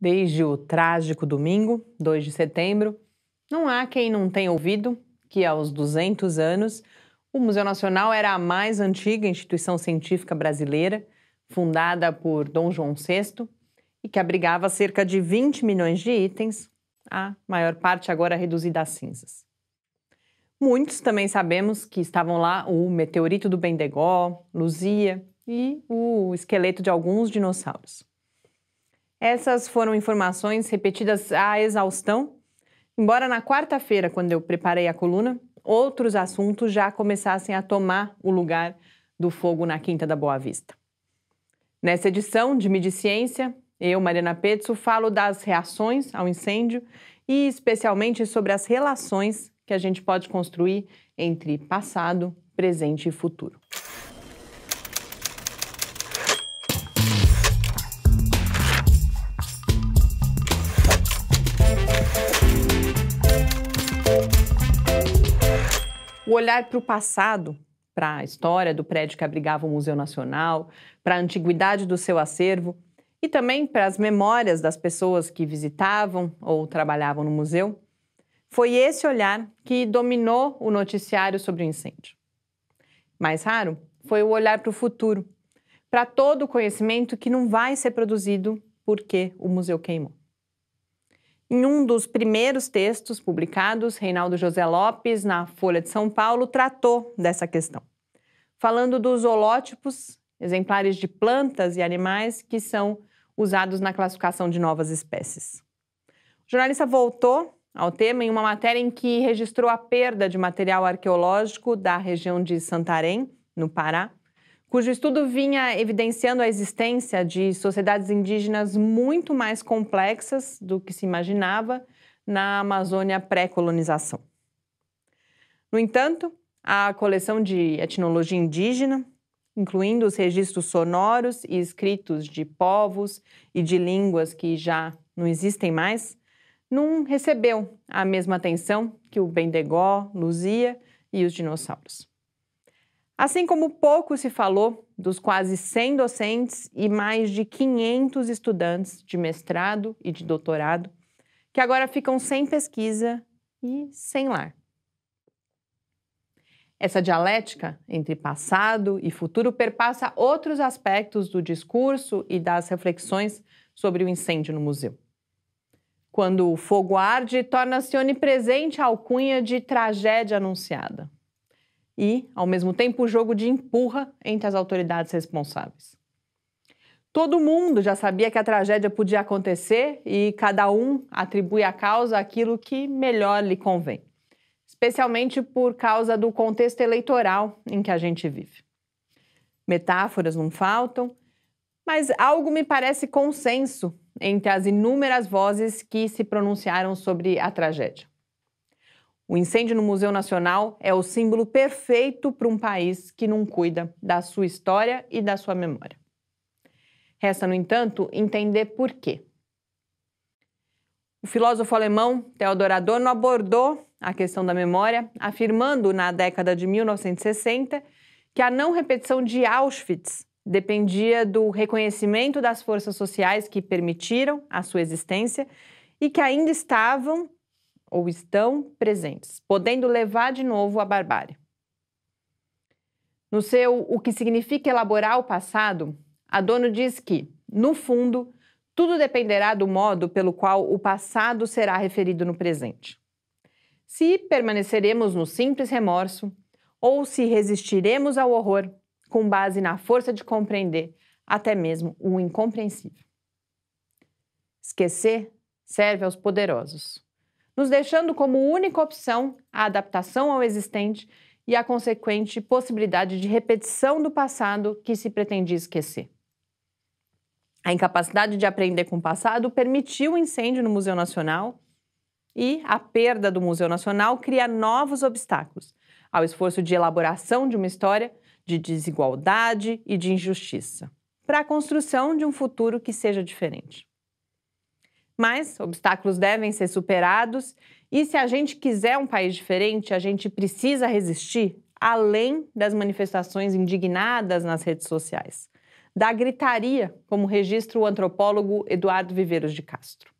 Desde o trágico domingo, 2 de setembro, não há quem não tenha ouvido que, aos 200 anos, o Museu Nacional era a mais antiga instituição científica brasileira, fundada por Dom João VI, e que abrigava cerca de 20 milhões de itens, a maior parte agora reduzida a cinzas. Muitos também sabemos que estavam lá o meteorito do Bendegó, Luzia e o esqueleto de alguns dinossauros. Essas foram informações repetidas à exaustão, embora na quarta-feira, quando eu preparei a coluna, outros assuntos já começassem a tomar o lugar do fogo na Quinta da Boa Vista. Nessa edição de Midi Ciência, eu, Mariana Pezzo, falo das reações ao incêndio e especialmente sobre as relações que a gente pode construir entre passado, presente e futuro. o olhar para o passado, para a história do prédio que abrigava o Museu Nacional, para a antiguidade do seu acervo e também para as memórias das pessoas que visitavam ou trabalhavam no museu, foi esse olhar que dominou o noticiário sobre o incêndio. Mais raro foi o olhar para o futuro, para todo o conhecimento que não vai ser produzido porque o museu queimou. Em um dos primeiros textos publicados, Reinaldo José Lopes, na Folha de São Paulo, tratou dessa questão, falando dos holótipos, exemplares de plantas e animais que são usados na classificação de novas espécies. O jornalista voltou ao tema em uma matéria em que registrou a perda de material arqueológico da região de Santarém, no Pará, cujo estudo vinha evidenciando a existência de sociedades indígenas muito mais complexas do que se imaginava na Amazônia pré-colonização. No entanto, a coleção de etnologia indígena, incluindo os registros sonoros e escritos de povos e de línguas que já não existem mais, não recebeu a mesma atenção que o Bendegó, Luzia e os dinossauros. Assim como pouco se falou dos quase 100 docentes e mais de 500 estudantes de mestrado e de doutorado que agora ficam sem pesquisa e sem lar. Essa dialética entre passado e futuro perpassa outros aspectos do discurso e das reflexões sobre o incêndio no museu. Quando o fogo arde, torna-se onipresente a alcunha de tragédia anunciada e, ao mesmo tempo, o jogo de empurra entre as autoridades responsáveis. Todo mundo já sabia que a tragédia podia acontecer e cada um atribui à causa aquilo que melhor lhe convém, especialmente por causa do contexto eleitoral em que a gente vive. Metáforas não faltam, mas algo me parece consenso entre as inúmeras vozes que se pronunciaram sobre a tragédia. O incêndio no Museu Nacional é o símbolo perfeito para um país que não cuida da sua história e da sua memória. Resta, no entanto, entender por quê. O filósofo alemão Theodor Adorno abordou a questão da memória, afirmando na década de 1960 que a não repetição de Auschwitz dependia do reconhecimento das forças sociais que permitiram a sua existência e que ainda estavam ou estão presentes, podendo levar de novo à barbárie. No seu O que significa elaborar o passado, Adorno diz que, no fundo, tudo dependerá do modo pelo qual o passado será referido no presente. Se permaneceremos no simples remorso ou se resistiremos ao horror com base na força de compreender até mesmo o incompreensível. Esquecer serve aos poderosos nos deixando como única opção a adaptação ao existente e a consequente possibilidade de repetição do passado que se pretendia esquecer. A incapacidade de aprender com o passado permitiu o incêndio no Museu Nacional e a perda do Museu Nacional cria novos obstáculos ao esforço de elaboração de uma história de desigualdade e de injustiça, para a construção de um futuro que seja diferente. Mas obstáculos devem ser superados e se a gente quiser um país diferente, a gente precisa resistir além das manifestações indignadas nas redes sociais, da gritaria, como registra o antropólogo Eduardo Viveiros de Castro.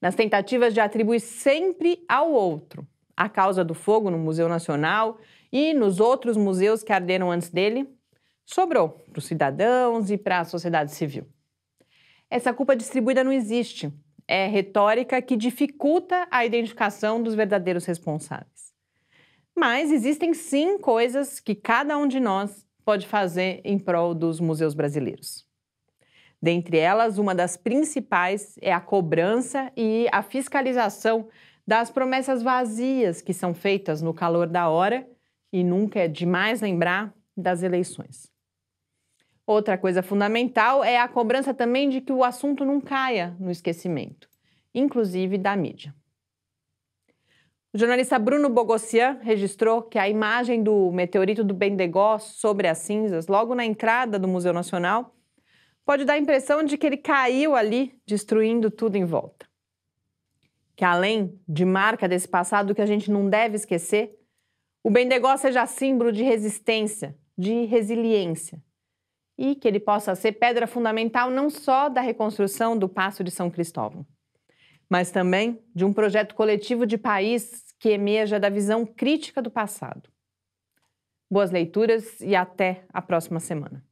Nas tentativas de atribuir sempre ao outro a causa do fogo no Museu Nacional e nos outros museus que arderam antes dele, sobrou para os cidadãos e para a sociedade civil essa culpa distribuída não existe. É retórica que dificulta a identificação dos verdadeiros responsáveis. Mas existem sim coisas que cada um de nós pode fazer em prol dos museus brasileiros. Dentre elas, uma das principais é a cobrança e a fiscalização das promessas vazias que são feitas no calor da hora e nunca é demais lembrar das eleições. Outra coisa fundamental é a cobrança também de que o assunto não caia no esquecimento, inclusive da mídia. O jornalista Bruno Bogossian registrou que a imagem do meteorito do Bendegó sobre as cinzas, logo na entrada do Museu Nacional, pode dar a impressão de que ele caiu ali, destruindo tudo em volta. Que além de marca desse passado que a gente não deve esquecer, o Bendegó seja símbolo de resistência, de resiliência, e que ele possa ser pedra fundamental não só da reconstrução do Passo de São Cristóvão, mas também de um projeto coletivo de país que emerja da visão crítica do passado. Boas leituras e até a próxima semana.